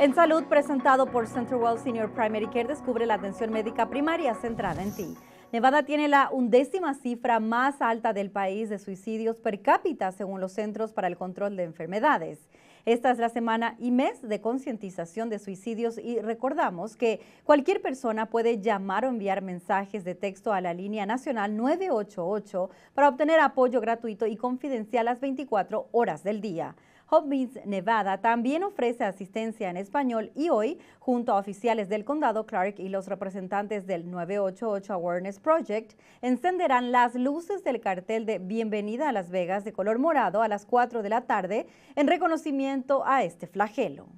En salud, presentado por CenterWell Senior Primary Care, descubre la atención médica primaria centrada en ti. Nevada tiene la undécima cifra más alta del país de suicidios per cápita según los Centros para el Control de Enfermedades. Esta es la semana y mes de concientización de suicidios y recordamos que cualquier persona puede llamar o enviar mensajes de texto a la línea nacional 988 para obtener apoyo gratuito y confidencial las 24 horas del día. Hopkins, Nevada, también ofrece asistencia en español y hoy, junto a oficiales del condado Clark y los representantes del 988 Awareness Project, encenderán las luces del cartel de Bienvenida a Las Vegas de color morado a las 4 de la tarde en reconocimiento a este flagelo.